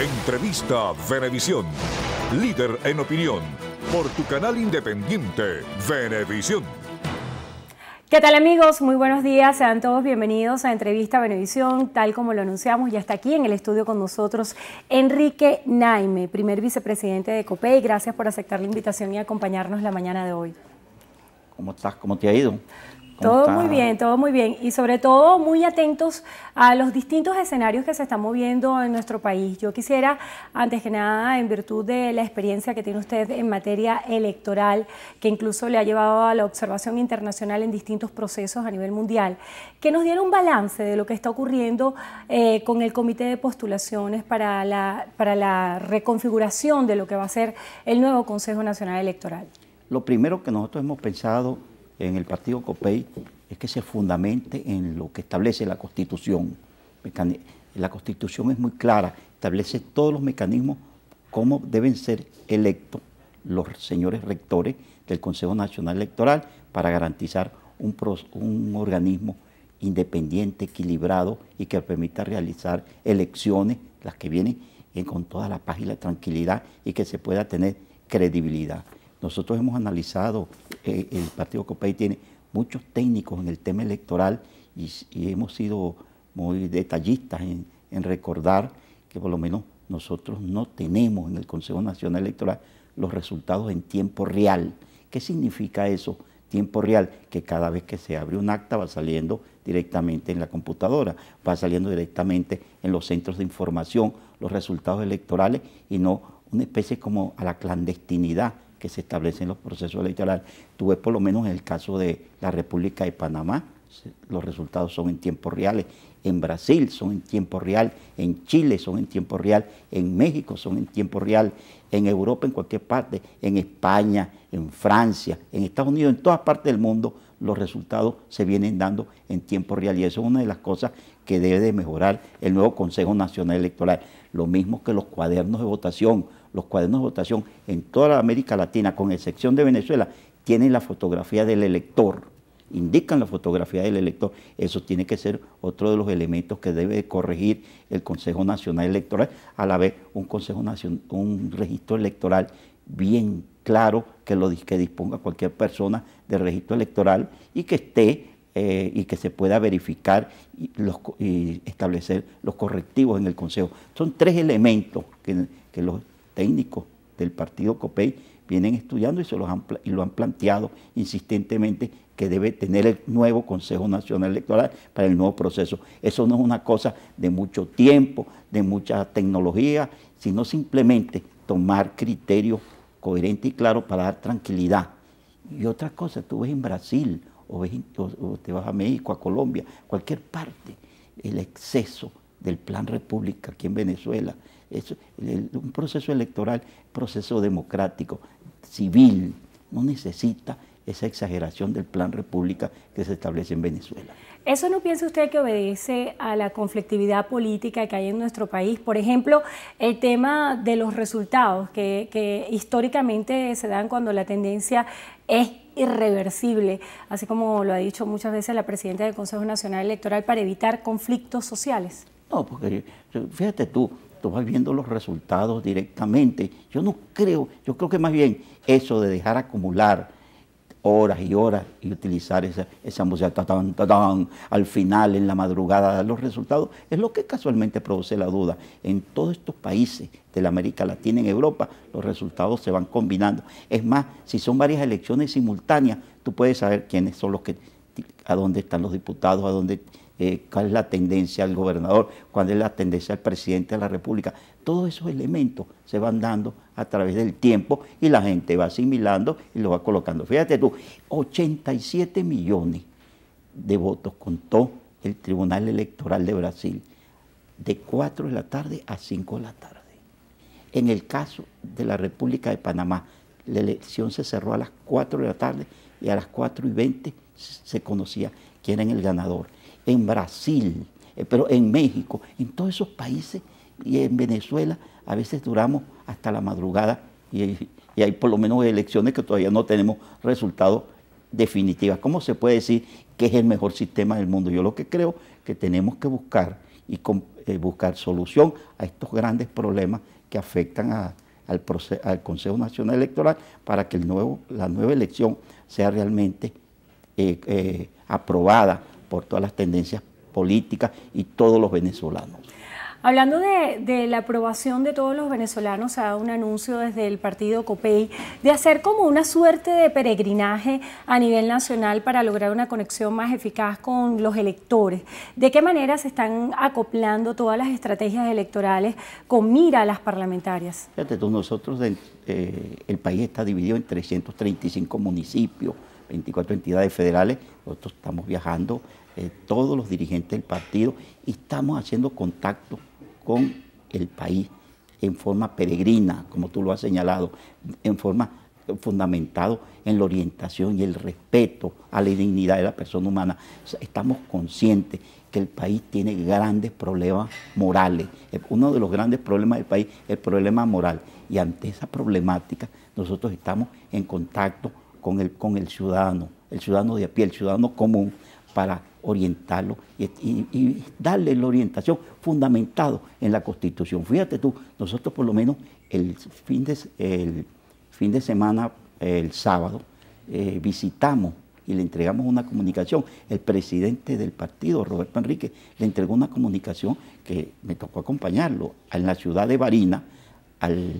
Entrevista Venevisión, líder en opinión, por tu canal independiente, Venevisión. ¿Qué tal amigos? Muy buenos días, sean todos bienvenidos a Entrevista Venevisión, tal como lo anunciamos, ya está aquí en el estudio con nosotros Enrique Naime, primer vicepresidente de COPEI, gracias por aceptar la invitación y acompañarnos la mañana de hoy. ¿Cómo estás? ¿Cómo te ha ido? Todo muy bien, todo muy bien. Y sobre todo muy atentos a los distintos escenarios que se están moviendo en nuestro país. Yo quisiera, antes que nada, en virtud de la experiencia que tiene usted en materia electoral, que incluso le ha llevado a la observación internacional en distintos procesos a nivel mundial, que nos diera un balance de lo que está ocurriendo eh, con el comité de postulaciones para la, para la reconfiguración de lo que va a ser el nuevo Consejo Nacional Electoral. Lo primero que nosotros hemos pensado en el partido COPEI es que se fundamente en lo que establece la Constitución. La Constitución es muy clara, establece todos los mecanismos cómo deben ser electos los señores rectores del Consejo Nacional Electoral para garantizar un, un organismo independiente, equilibrado y que permita realizar elecciones, las que vienen eh, con toda la paz y la tranquilidad y que se pueda tener credibilidad. Nosotros hemos analizado, eh, el Partido Copay tiene muchos técnicos en el tema electoral y, hemos sido muy detallistas en, recordar que por lo menos nosotros no tenemos en el Consejo Nacional Electoral los resultados en tiempo real. ¿Qué significa eso? Tiempo real, que cada vez que se abre un acta va saliendo directamente en la computadora, va saliendo directamente en los centros de información los resultados electorales y no una especie como a la clandestinidad que se establecen los procesos electorales. Tuve por lo menos el caso de la República de Panamá, los resultados son en tiempo real. En Brasil son en tiempo real, en Chile son en tiempo real, en México son en tiempo real, en Europa, en cualquier parte, en España, en Francia, en Estados Unidos, en todas partes del mundo, los resultados se vienen dando en tiempo real. Y eso es una de las cosas que debe de mejorar el nuevo Consejo Nacional Electoral. Lo mismo que los cuadernos de votación. Los cuadernos de votación en toda América Latina, con excepción de Venezuela, tienen la fotografía del elector indican la fotografía del elector. Eso tiene que ser otro de los elementos que debe corregir el Consejo Nacional Electoral, a la vez un Consejo un registro electoral bien claro que lo que disponga cualquier persona del registro electoral y que esté eh, y que se pueda verificar y, establecer los correctivos en el Consejo. Son tres elementos que, los técnicos del partido COPEI vienen estudiando y, se los y lo han planteado insistentemente que debe tener el nuevo Consejo Nacional Electoral para el nuevo proceso. Eso no es una cosa de mucho tiempo, de mucha tecnología, sino simplemente tomar criterios coherentes y claros para dar tranquilidad. Y otra cosa, tú ves en Brasil o, te vas a México, a Colombia, cualquier parte, el exceso del plan república aquí en Venezuela. Es un proceso electoral, proceso democrático, civil, no necesita esa exageración del plan república que se establece en Venezuela. ¿Eso no piensa usted que obedece a la conflictividad política que hay en nuestro país? Por ejemplo, el tema de los resultados que, históricamente se dan cuando la tendencia es irreversible, así como lo ha dicho muchas veces la presidenta del Consejo Nacional Electoral, para evitar conflictos sociales. No, porque fíjate tú, tú vas viendo los resultados directamente. Yo no creo, yo creo que más bien eso de dejar acumular horas y horas y utilizar esa, esa música al final, en la madrugada, los resultados, es lo que casualmente produce la duda. En todos estos países de la América Latina, en Europa, los resultados se van combinando. Es más, si son varias elecciones simultáneas, tú puedes saber quiénes son los que, a dónde están los diputados, a dónde eh, cuál es la tendencia al gobernador, cuál es la tendencia al presidente de la República. Todos esos elementos se van dando a través del tiempo y la gente va asimilando y lo va colocando. Fíjate tú, 87 millones de votos contó el Tribunal Electoral de Brasil de 4 de la tarde a 5 de la tarde. En el caso de la República de Panamá, la elección se cerró a las 4 de la tarde y a las 4 y 20 se conocía quién era el ganador en Brasil, eh, pero en México, en todos esos países y en Venezuela a veces duramos hasta la madrugada y, hay por lo menos elecciones que todavía no tenemos resultados definitivos. ¿Cómo se puede decir que es el mejor sistema del mundo? Yo lo que creo que tenemos que buscar y eh, buscar solución a estos grandes problemas que afectan al, Consejo Nacional Electoral para que el nuevo, la nueva elección sea realmente eh, aprobada por todas las tendencias políticas y todos los venezolanos. Hablando de, la aprobación de todos los venezolanos, se ha dado un anuncio desde el partido COPEI de hacer como una suerte de peregrinaje a nivel nacional para lograr una conexión más eficaz con los electores. ¿De qué manera se están acoplando todas las estrategias electorales con mira a las parlamentarias? Fíjate nosotros, eh, el país está dividido en 335 municipios, 24 entidades federales, nosotros estamos viajando, eh, todos los dirigentes del partido, y estamos haciendo contacto con el país en forma peregrina, como tú lo has señalado, en forma fundamentado en la orientación y el respeto a la dignidad de la persona humana. estamos conscientes que el país tiene grandes problemas morales. Eh, uno de los grandes problemas del país es el problema moral. Y ante esa problemática nosotros estamos en contacto con el, ciudadano, el ciudadano de a pie, el ciudadano común, para orientarlo y, darle la orientación fundamentada en la Constitución. Fíjate tú, nosotros por lo menos el fin de, el fin de semana, el sábado, eh, visitamos y le entregamos una comunicación. El presidente del partido, Roberto Enrique, le entregó una comunicación que me tocó acompañarlo en la ciudad de Barina al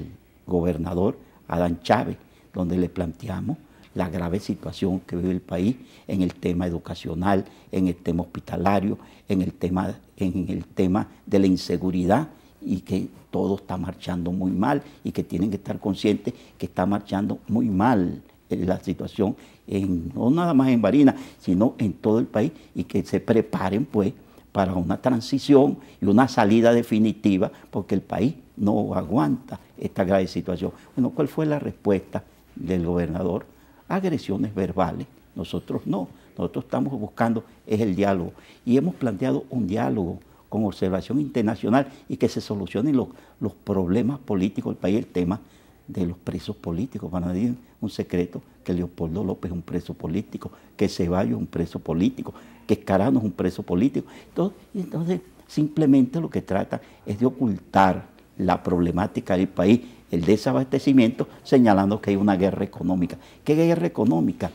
gobernador Adán Chávez, donde le planteamos la grave situación que vive el país en el tema educacional, en el tema hospitalario, en el tema, en el tema de la inseguridad y que todo está marchando muy mal y que tienen que estar conscientes que está marchando muy mal eh, la situación, en, no nada más en Barinas, sino en todo el país y que se preparen pues para una transición y una salida definitiva, porque el país no aguanta esta grave situación. Bueno, ¿cuál fue la respuesta del gobernador? agresiones verbales. Nosotros no, nosotros estamos buscando es el diálogo. Y hemos planteado un diálogo con observación internacional y que se solucionen los, los problemas políticos del país, el tema de los presos políticos. van a decir un secreto que Leopoldo López es un preso político, que Ceballos es un preso político, que Carano es un preso político. Entonces, entonces simplemente lo que trata es de ocultar la problemática del país el desabastecimiento, señalando que hay una guerra económica. ¿Qué guerra económica?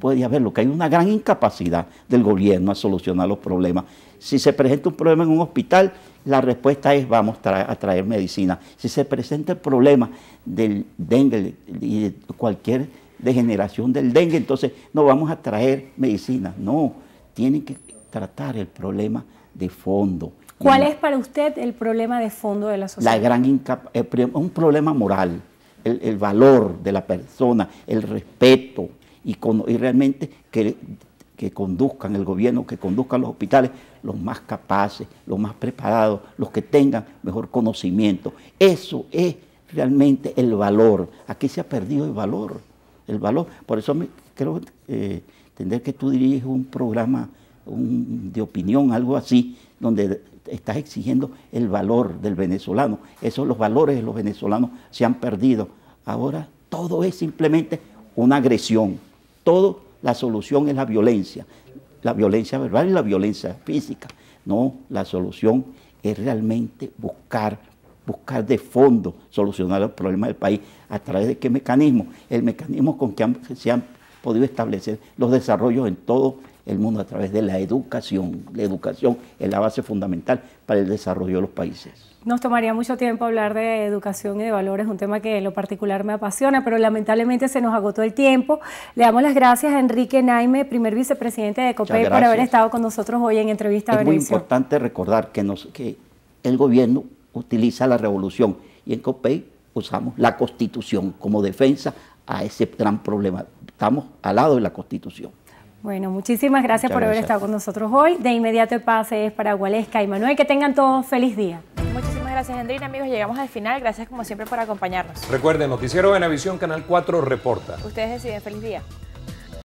Puede haberlo, que hay una gran incapacidad del gobierno a solucionar los problemas. Si se presenta un problema en un hospital, la respuesta es vamos a traer medicina. Si se presenta el problema del dengue y de cualquier degeneración del dengue, entonces no vamos a traer medicina. No, tienen que tratar el problema de fondo ¿Cuál es para usted el problema de fondo de la sociedad? La gran eh, un problema moral, el, valor de la persona, el respeto y, realmente que, conduzcan el gobierno, que conduzcan los hospitales los más capaces, los más preparados, los que tengan mejor conocimiento. Eso es realmente el valor. Aquí se ha perdido el valor, el valor. Por eso me, creo entender eh, que tú diriges un programa de opinión, algo así, donde estás exigiendo el valor del venezolano. Esos los valores de los venezolanos se han perdido. Ahora todo es simplemente una agresión. Todo la solución es la violencia. La violencia verbal y la violencia física. No, la solución es realmente buscar, buscar de fondo solucionar los problema del país. ¿A través de qué mecanismo? El mecanismo con que se han podido establecer los desarrollos en todo el mundo a través de la educación. La educación es la base fundamental para el desarrollo de los países. Nos tomaría mucho tiempo hablar de educación y de valores, un tema que en lo particular me apasiona, pero lamentablemente se nos agotó el tiempo. Le damos las gracias a Enrique Naime, primer vicepresidente de COPEI, por haber estado con nosotros hoy en entrevista. Es muy importante recordar que, que el gobierno utiliza la revolución y en COPEI usamos la constitución como defensa a ese gran problema. Estamos al lado de la constitución. Bueno, muchísimas gracias por haber estado con nosotros hoy. De inmediato el pase es para Gualesca y Manuel. Que tengan todos feliz día. Muchísimas gracias, Andrina. Amigos, llegamos al final. Gracias como siempre por acompañarnos. Recuerden, Noticiero Benavisión, Canal 4 reporta. Ustedes deciden. Feliz día.